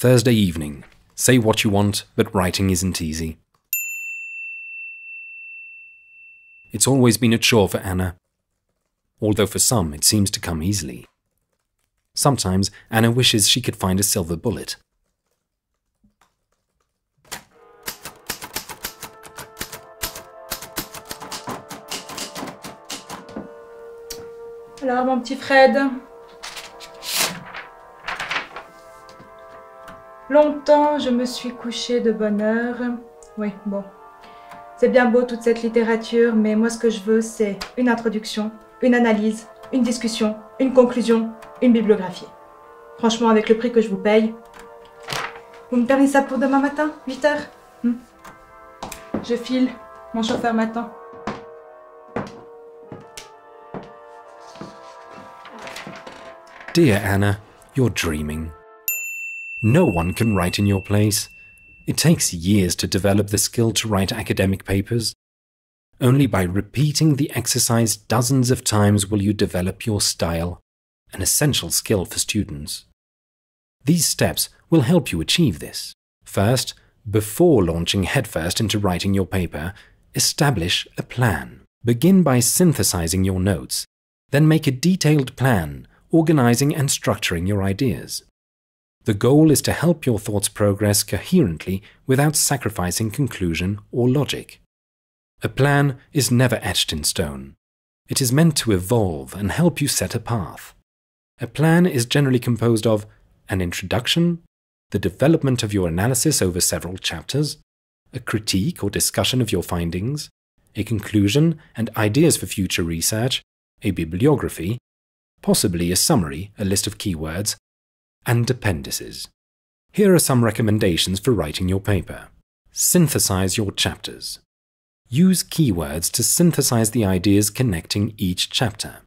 Thursday evening. Say what you want, but writing isn't easy. It's always been a chore for Anna, although for some it seems to come easily. Sometimes Anna wishes she could find a silver bullet. Alors, mon petit Fred, Longtemps, je me suis couchée de bonne heure. Oui, bon. C'est bien beau toute cette littérature, mais moi ce que je veux, c'est une introduction, une analyse, une discussion, une conclusion, une bibliographie. Franchement, avec le prix que je vous paye, vous me permettez ça pour demain matin, 8 h hmm? Je file, mon chauffeur m'attend. Dear Anna, you're dreaming. No one can write in your place. It takes years to develop the skill to write academic papers. Only by repeating the exercise dozens of times will you develop your style, an essential skill for students. These steps will help you achieve this. First, before launching headfirst into writing your paper, establish a plan. Begin by synthesizing your notes, then make a detailed plan, organizing and structuring your ideas. The goal is to help your thoughts progress coherently without sacrificing conclusion or logic. A plan is never etched in stone. It is meant to evolve and help you set a path. A plan is generally composed of an introduction, the development of your analysis over several chapters, a critique or discussion of your findings, a conclusion and ideas for future research, a bibliography, possibly a summary, a list of keywords, and appendices. Here are some recommendations for writing your paper. Synthesize your chapters. Use keywords to synthesize the ideas connecting each chapter.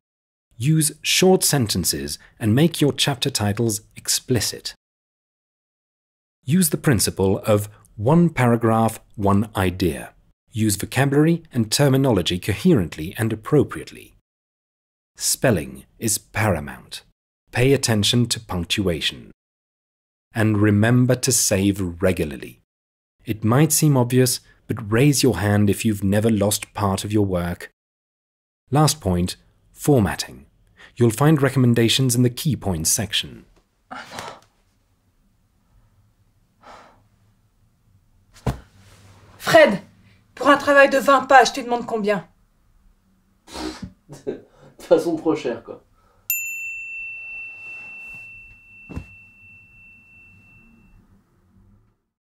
Use short sentences and make your chapter titles explicit. Use the principle of one paragraph, one idea. Use vocabulary and terminology coherently and appropriately. Spelling is paramount. Pay attention to punctuation. And remember to save regularly. It might seem obvious, but raise your hand if you've never lost part of your work. Last point formatting. You'll find recommendations in the key points section. Fred, pour un travail de 20 pages, tu demandes combien De façon, trop quoi.